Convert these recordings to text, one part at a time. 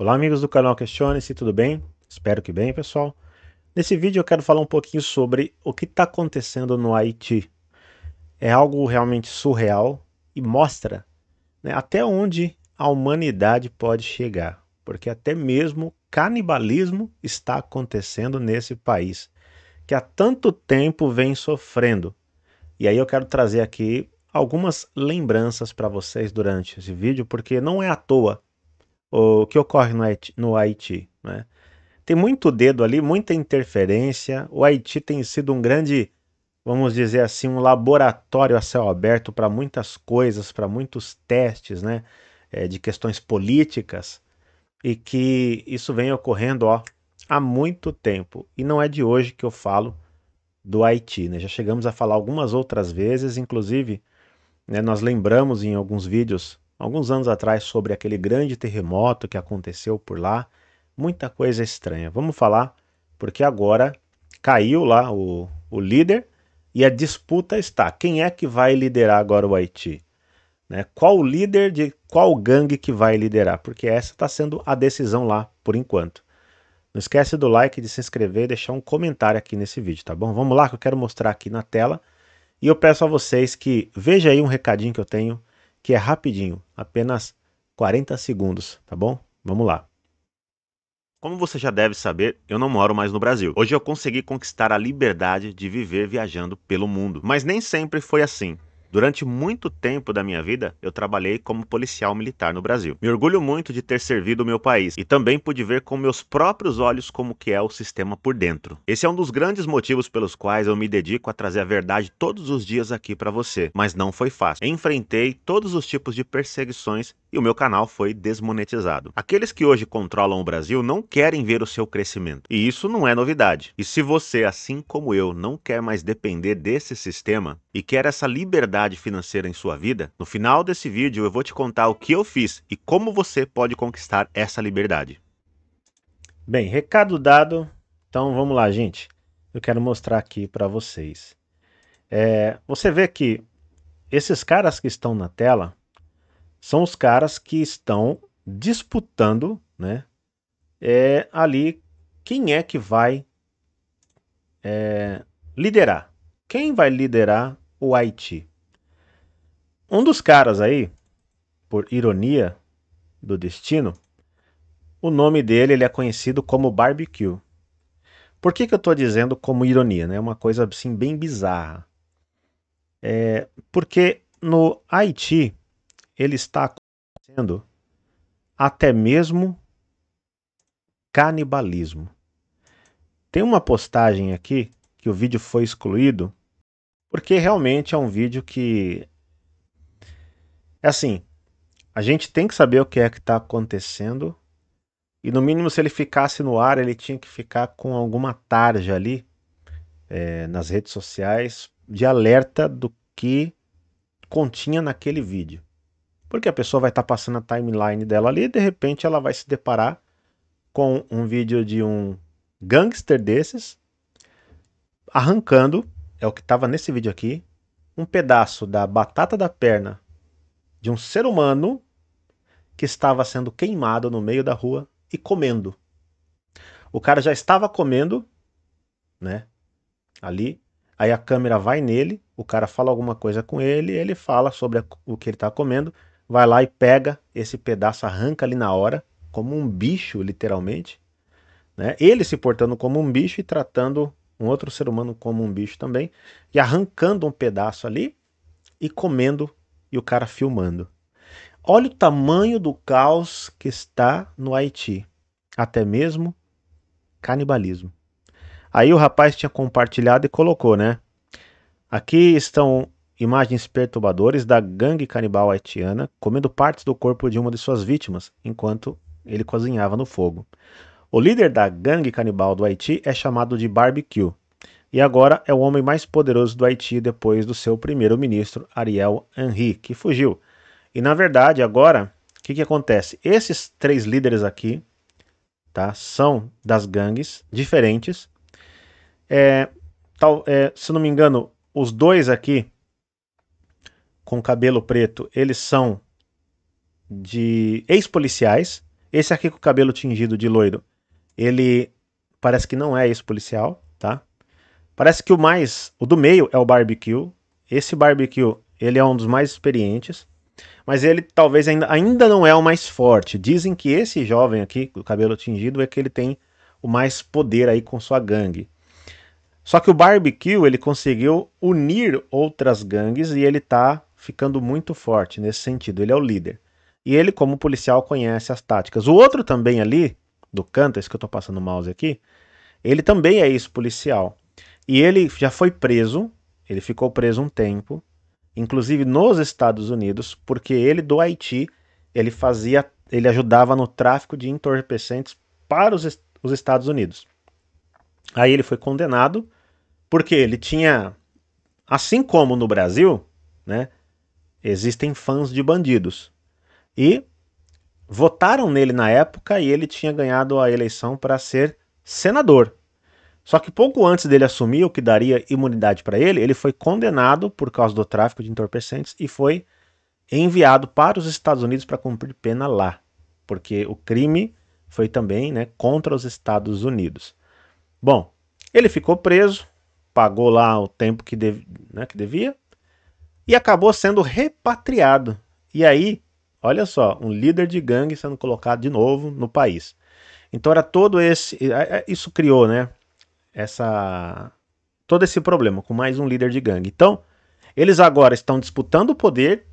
Olá, amigos do canal Questione-se, tudo bem? Espero que bem, pessoal. Nesse vídeo eu quero falar um pouquinho sobre o que está acontecendo no Haiti. É algo realmente surreal e mostra né, até onde a humanidade pode chegar, porque até mesmo canibalismo está acontecendo nesse país, que há tanto tempo vem sofrendo. E aí eu quero trazer aqui algumas lembranças para vocês durante esse vídeo, porque não é à toa o que ocorre no Haiti. No Haiti né? Tem muito dedo ali, muita interferência. O Haiti tem sido um grande, vamos dizer assim, um laboratório a céu aberto para muitas coisas, para muitos testes né? É, de questões políticas. E que isso vem ocorrendo ó, há muito tempo. E não é de hoje que eu falo do Haiti. Né? Já chegamos a falar algumas outras vezes, inclusive né, nós lembramos em alguns vídeos alguns anos atrás sobre aquele grande terremoto que aconteceu por lá. Muita coisa estranha. Vamos falar, porque agora caiu lá o, o líder e a disputa está: quem é que vai liderar agora o Haiti? Né? Qual o líder de qual gangue que vai liderar? Porque essa está sendo a decisão lá por enquanto. Não esquece do like, de se inscrever e deixar um comentário aqui nesse vídeo, tá bom? Vamos lá que eu quero mostrar aqui na tela. E eu peço a vocês que veja aí um recadinho que eu tenho que é rapidinho, apenas 40 segundos, tá bom? Vamos lá. Como você já deve saber, eu não moro mais no Brasil. Hoje eu consegui conquistar a liberdade de viver viajando pelo mundo. Mas nem sempre foi assim. Durante muito tempo da minha vida, eu trabalhei como policial militar no Brasil. Me orgulho muito de ter servido o meu país e também pude ver com meus próprios olhos como que é o sistema por dentro. Esse é um dos grandes motivos pelos quais eu me dedico a trazer a verdade todos os dias aqui para você, mas não foi fácil. Enfrentei todos os tipos de perseguições e o meu canal foi desmonetizado. Aqueles que hoje controlam o Brasil não querem ver o seu crescimento, e isso não é novidade. E se você, assim como eu, não quer mais depender desse sistema e quer essa liberdade liberdade financeira em sua vida? No final desse vídeo eu vou te contar o que eu fiz e como você pode conquistar essa liberdade. Bem, recado dado, então vamos lá, gente. Eu quero mostrar aqui para vocês. É, você vê que esses caras que estão na tela são os caras que estão disputando, né? É, ali quem é que vai é, liderar? Quem vai liderar o Haiti? Um dos caras aí, por ironia do destino, o nome dele ele é conhecido como Barbecue. Por que, que eu estou dizendo como ironia? Né? É né? uma coisa assim bem bizarra. É porque no Haiti ele está acontecendo até mesmo canibalismo. Tem uma postagem aqui que o vídeo foi excluído porque realmente é um vídeo que é assim, a gente tem que saber o que é que está acontecendo. E no mínimo, se ele ficasse no ar, ele tinha que ficar com alguma tarja ali é, nas redes sociais de alerta do que continha naquele vídeo. Porque a pessoa vai estar tá passando a timeline dela ali e de repente ela vai se deparar com um vídeo de um gangster desses arrancando, é o que estava nesse vídeo aqui, um pedaço da batata da perna de um ser humano que estava sendo queimado no meio da rua e comendo. O cara já estava comendo, né? Ali. Aí a câmera vai nele, o cara fala alguma coisa com ele, ele fala sobre o que ele está comendo, vai lá e pega esse pedaço, arranca ali na hora, como um bicho, literalmente. Né? Ele se portando como um bicho e tratando um outro ser humano como um bicho também, e arrancando um pedaço ali e comendo e o cara filmando. Olha o tamanho do caos que está no Haiti, até mesmo canibalismo. Aí o rapaz tinha compartilhado e colocou, né? Aqui estão imagens perturbadoras da gangue canibal haitiana comendo partes do corpo de uma de suas vítimas enquanto ele cozinhava no fogo. O líder da gangue canibal do Haiti é chamado de Barbecue e agora é o homem mais poderoso do Haiti depois do seu primeiro-ministro Ariel Henry, que fugiu. E na verdade, agora, o que, que acontece? Esses três líderes aqui tá, são das gangues diferentes. É, tal, é, se não me engano, os dois aqui com cabelo preto, eles são de ex-policiais. Esse aqui com o cabelo tingido de loiro, ele parece que não é ex-policial, tá? Parece que o mais, o do meio é o barbecue. Esse barbecue, ele é um dos mais experientes, mas ele talvez ainda, ainda não é o mais forte. Dizem que esse jovem aqui, com o cabelo tingido, é que ele tem o mais poder aí com sua gangue. Só que o barbecue, ele conseguiu unir outras gangues e ele tá ficando muito forte nesse sentido. Ele é o líder. E ele, como policial, conhece as táticas. O outro também ali, do canto, esse que eu estou passando o mouse aqui, ele também é isso, policial. E ele já foi preso, ele ficou preso um tempo, inclusive nos Estados Unidos, porque ele do Haiti, ele fazia, ele ajudava no tráfico de entorpecentes para os, os Estados Unidos. Aí ele foi condenado porque ele tinha, assim como no Brasil, né, existem fãs de bandidos. E votaram nele na época e ele tinha ganhado a eleição para ser senador. Só que pouco antes dele assumir o que daria imunidade para ele, ele foi condenado por causa do tráfico de entorpecentes e foi enviado para os Estados Unidos para cumprir pena lá, porque o crime foi também né, contra os Estados Unidos. Bom, ele ficou preso, pagou lá o tempo que, dev... né, que devia e acabou sendo repatriado. E aí, olha só, um líder de gangue sendo colocado de novo no país. Então era todo esse, é, é, isso criou, né, essa todo esse problema com mais um líder de gangue. Então, eles agora estão disputando o poder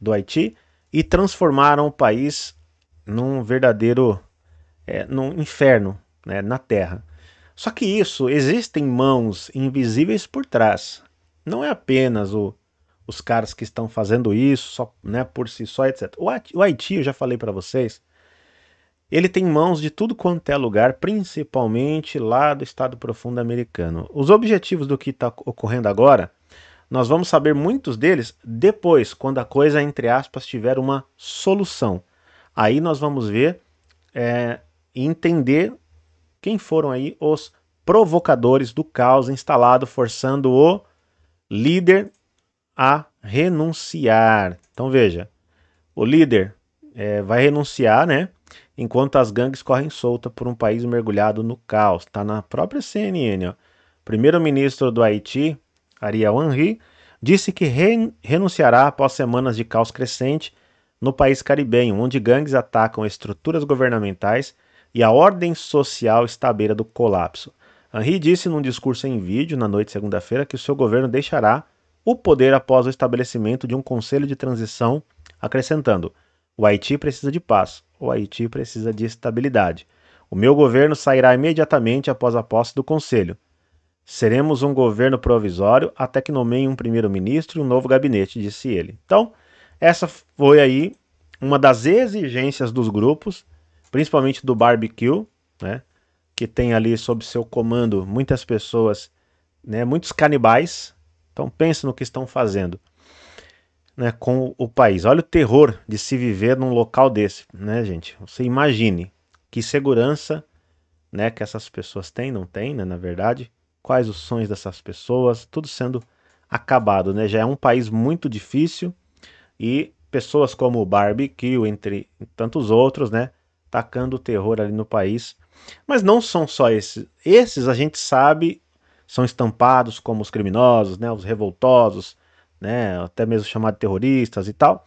do Haiti e transformaram o país num verdadeiro é, num inferno né, na Terra. Só que isso existem mãos invisíveis por trás. Não é apenas o, os caras que estão fazendo isso só, né, por si só, etc. O Haiti, eu já falei para vocês, ele tem mãos de tudo quanto é lugar, principalmente lá do estado profundo americano. Os objetivos do que está ocorrendo agora, nós vamos saber muitos deles depois, quando a coisa, entre aspas, tiver uma solução. Aí nós vamos ver é, e é, entender quem foram aí os provocadores do caos instalado, forçando o líder a renunciar. Então veja, o líder é, vai renunciar, né? enquanto as gangues correm solta por um país mergulhado no caos. Está na própria CNN. Primeiro-ministro do Haiti, Ariel Henry, disse que re renunciará após semanas de caos crescente no país caribenho, onde gangues atacam estruturas governamentais e a ordem social está à beira do colapso. Henry disse num discurso em vídeo na noite de segunda-feira que o seu governo deixará o poder após o estabelecimento de um conselho de transição, acrescentando: o Haiti precisa de paz. O Haiti precisa de estabilidade. O meu governo sairá imediatamente após a posse do Conselho. Seremos um governo provisório até que nomeiem um primeiro-ministro e um novo gabinete, disse ele. Então, essa foi aí uma das exigências dos grupos, principalmente do barbecue, né, que tem ali sob seu comando muitas pessoas, né, muitos canibais. Então, pense no que estão fazendo né, com o país. Olha o terror de se viver num local desse, né, gente? Você imagine que segurança né, que essas pessoas têm, não têm, né, na verdade. Quais os sonhos dessas pessoas, tudo sendo acabado, né? Já é um país muito difícil e pessoas como o Barbecue, entre tantos outros, né, tacando o terror ali no país. Mas não são só esses. Esses a gente sabe são estampados como os criminosos, né, os revoltosos, né, até mesmo chamado terroristas e tal.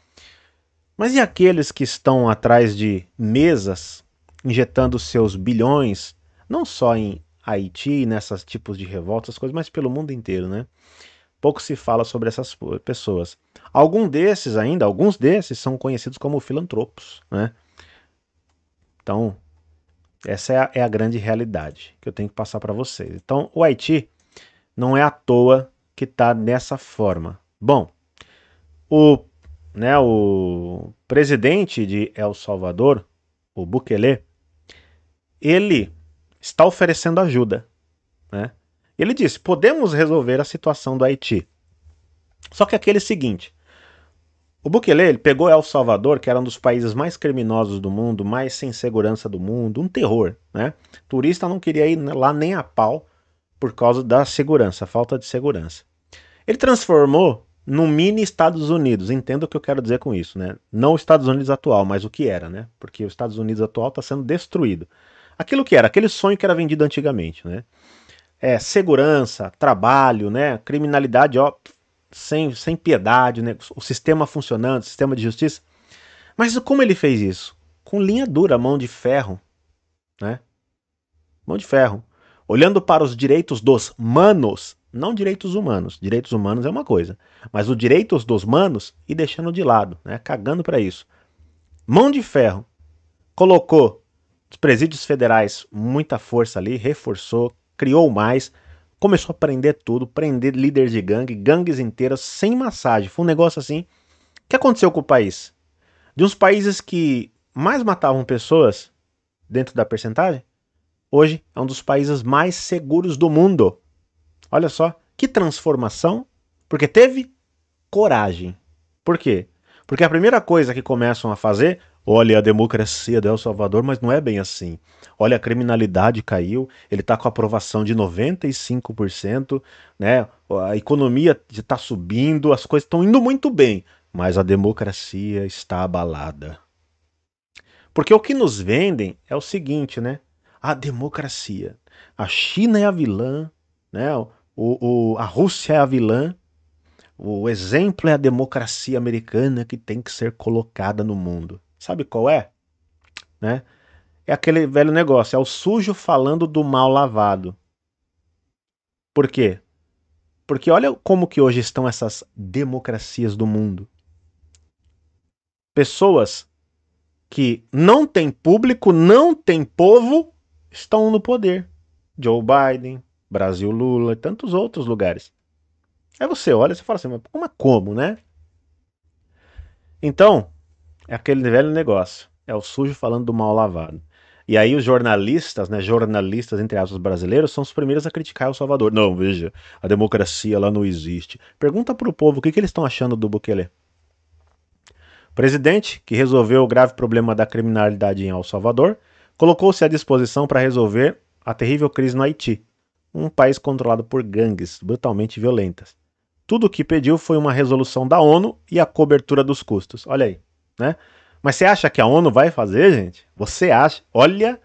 Mas e aqueles que estão atrás de mesas, injetando seus bilhões, não só em Haiti, nessas tipos de revoltas, coisas, mas pelo mundo inteiro, né? Pouco se fala sobre essas pessoas. Algum desses ainda, alguns desses são conhecidos como filantropos, né? Então, essa é a, é a grande realidade que eu tenho que passar para vocês. Então, o Haiti não é à toa que está nessa forma. Bom, o, né, o presidente de El Salvador, o Bukele, ele está oferecendo ajuda. Né? Ele disse: podemos resolver a situação do Haiti. Só que aquele seguinte: o Bukele ele pegou El Salvador, que era um dos países mais criminosos do mundo, mais sem segurança do mundo, um terror. Né? Turista não queria ir lá nem a pau por causa da segurança, falta de segurança. Ele transformou no mini Estados Unidos. Entenda o que eu quero dizer com isso, né? Não Estados Unidos atual, mas o que era, né? Porque os Estados Unidos atual está sendo destruído. Aquilo que era, aquele sonho que era vendido antigamente, né? É, segurança, trabalho, né? Criminalidade, ó, sem, sem piedade, né? O sistema funcionando, o sistema de justiça. Mas como ele fez isso? Com linha dura, mão de ferro, né? Mão de ferro. Olhando para os direitos dos manos, não direitos humanos. Direitos humanos é uma coisa. Mas os direitos dos humanos e deixando de lado, né? cagando para isso. Mão de ferro colocou os presídios federais muita força ali, reforçou, criou mais, começou a prender tudo, prender líderes de gangue, gangues inteiras sem massagem. Foi um negócio assim. O que aconteceu com o país? De uns países que mais matavam pessoas dentro da percentagem, hoje é um dos países mais seguros do mundo. Olha só que transformação, porque teve coragem. Por quê? Porque a primeira coisa que começam a fazer, olha a democracia do El Salvador, mas não é bem assim. Olha a criminalidade caiu, ele está com aprovação de 95%, né? A economia está subindo, as coisas estão indo muito bem, mas a democracia está abalada. Porque o que nos vendem é o seguinte, né? A democracia. A China é a vilã, né? O, o, a Rússia é a vilã, o exemplo é a democracia americana que tem que ser colocada no mundo. Sabe qual é? Né? É aquele velho negócio, é o sujo falando do mal lavado. Por quê? Porque olha como que hoje estão essas democracias do mundo. Pessoas que não têm público, não têm povo, estão no poder. Joe Biden, Brasil Lula e tantos outros lugares. Aí você olha e fala assim, mas como, é como, né? Então, é aquele velho negócio. É o sujo falando do mal lavado. E aí os jornalistas, né, jornalistas entre aspas brasileiros, são os primeiros a criticar o Salvador. Não, veja, a democracia lá não existe. Pergunta pro povo o que, que eles estão achando do Bukele. Presidente, que resolveu o grave problema da criminalidade em El Salvador, colocou-se à disposição para resolver a terrível crise no Haiti um país controlado por gangues brutalmente violentas. Tudo o que pediu foi uma resolução da ONU e a cobertura dos custos. Olha aí, né? Mas você acha que a ONU vai fazer, gente? Você acha? Olha,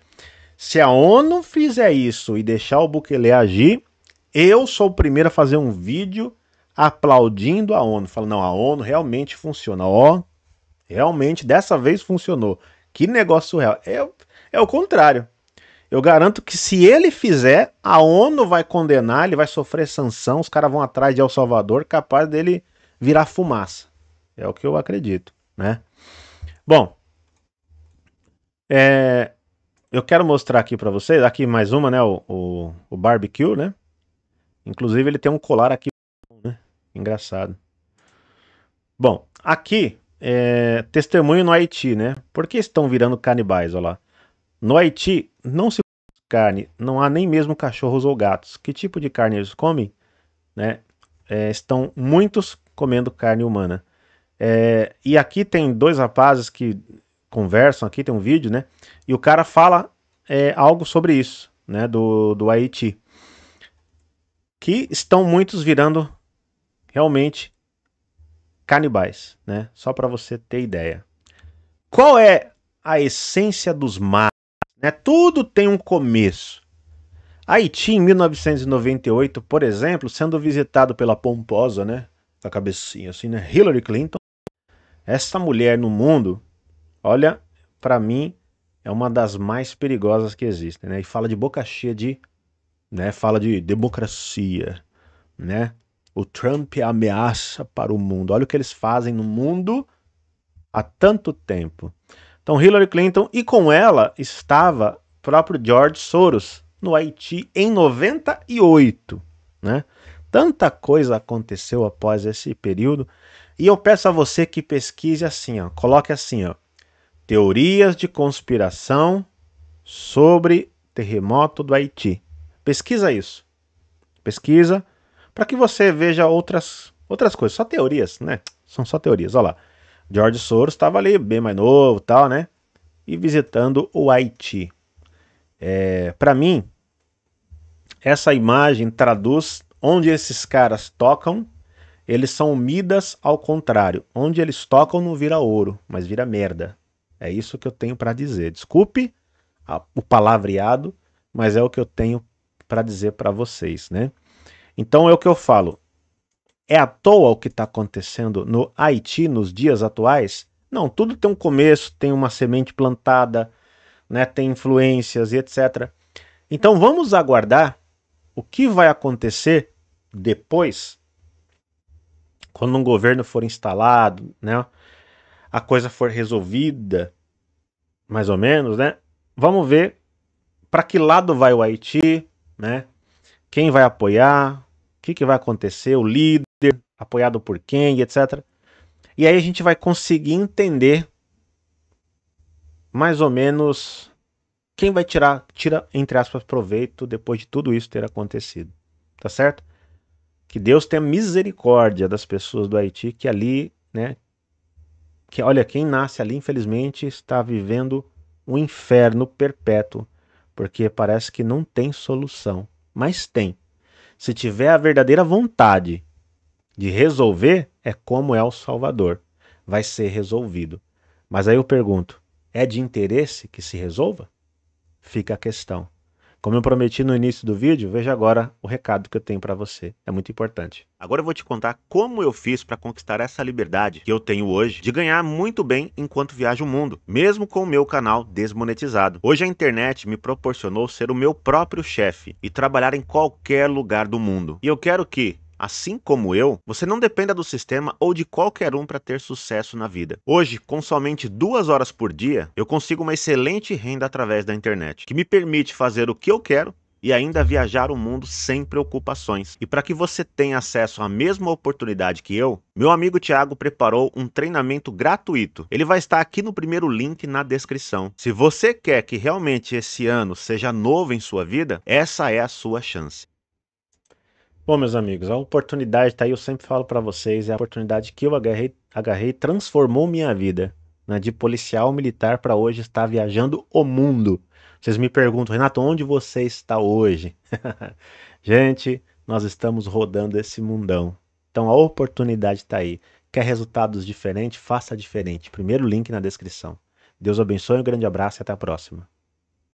se a ONU fizer isso e deixar o Bukele agir, eu sou o primeiro a fazer um vídeo aplaudindo a ONU, falando, não, a ONU realmente funciona. Ó, realmente dessa vez funcionou. Que negócio real. É, é o contrário. Eu garanto que se ele fizer, a ONU vai condenar, ele vai sofrer sanção, os caras vão atrás de El Salvador, capaz dele virar fumaça. É o que eu acredito, né? Bom, é, eu quero mostrar aqui para vocês, aqui mais uma, né, o, o, o, barbecue, né? Inclusive ele tem um colar aqui, né? Engraçado. Bom, aqui, é, testemunho no Haiti, né? Por que estão virando canibais, olha lá? No Haiti, não se carne, não há nem mesmo cachorros ou gatos. Que tipo de carne eles comem? Né? É, estão muitos comendo carne humana. É, e aqui tem dois rapazes que conversam, aqui tem um vídeo, né? E o cara fala é, algo sobre isso, né? Do, do Haiti. Que estão muitos virando realmente canibais, né? Só para você ter ideia. Qual é a essência dos mares? Né? Tudo tem um começo. Haiti, em 1998, por exemplo, sendo visitado pela pomposa, né? Com a cabecinha assim, né? Hillary Clinton. Essa mulher no mundo, olha, para mim, é uma das mais perigosas que existem, né? E fala de boca cheia de. Né? Fala de democracia, né? O Trump é ameaça para o mundo. Olha o que eles fazem no mundo há tanto tempo. Então, Hillary Clinton, e com ela estava o próprio George Soros no Haiti em 98. Né? Tanta coisa aconteceu após esse período. E eu peço a você que pesquise assim, ó, coloque assim, ó, teorias de conspiração sobre terremoto do Haiti. Pesquisa isso. Pesquisa para que você veja outras outras coisas, só teorias, né? São só teorias, olha lá. George Soros estava ali, bem mais novo tal, né? E visitando o Haiti. É, Para mim, essa imagem traduz onde esses caras tocam, eles são Midas ao contrário. Onde eles tocam não vira ouro, mas vira merda. É isso que eu tenho para dizer. Desculpe a, o palavreado, mas é o que eu tenho para dizer para vocês, né? Então é o que eu falo. É à toa o que está acontecendo no Haiti nos dias atuais? Não, tudo tem um começo, tem uma semente plantada, né, tem influências e etc. Então vamos aguardar o que vai acontecer depois, quando um governo for instalado, né, a coisa for resolvida, mais ou menos, né? Vamos ver para que lado vai o Haiti, né? Quem vai apoiar? O que, que vai acontecer? O líder apoiado por quem, etc. E aí a gente vai conseguir entender mais ou menos quem vai tirar, tira, entre aspas, proveito depois de tudo isso ter acontecido. Tá certo? Que Deus tenha misericórdia das pessoas do Haiti que ali, né? Que olha, quem nasce ali, infelizmente, está vivendo um inferno perpétuo, porque parece que não tem solução. Mas tem. Se tiver a verdadeira vontade de resolver é como é o Salvador. Vai ser resolvido. Mas aí eu pergunto: é de interesse que se resolva? Fica a questão. Como eu prometi no início do vídeo, veja agora o recado que eu tenho para você. É muito importante. Agora eu vou te contar como eu fiz para conquistar essa liberdade que eu tenho hoje de ganhar muito bem enquanto viajo o mundo, mesmo com o meu canal desmonetizado. Hoje a internet me proporcionou ser o meu próprio chefe e trabalhar em qualquer lugar do mundo. E eu quero que Assim como eu, você não dependa do sistema ou de qualquer um para ter sucesso na vida. Hoje, com somente duas horas por dia, eu consigo uma excelente renda através da internet, que me permite fazer o que eu quero e ainda viajar o mundo sem preocupações. E para que você tenha acesso à mesma oportunidade que eu, meu amigo Thiago preparou um treinamento gratuito. Ele vai estar aqui no primeiro link na descrição. Se você quer que realmente esse ano seja novo em sua vida, essa é a sua chance. Bom, meus amigos, a oportunidade tá aí, eu sempre falo para vocês, é a oportunidade que eu agarrei, agarrei transformou minha vida, né? De policial militar para hoje estar viajando o mundo. Vocês me perguntam, Renato, onde você está hoje? Gente, nós estamos rodando esse mundão. Então a oportunidade está aí. Quer resultados diferentes? Faça diferente. Primeiro link na descrição. Deus abençoe, um grande abraço e até a próxima.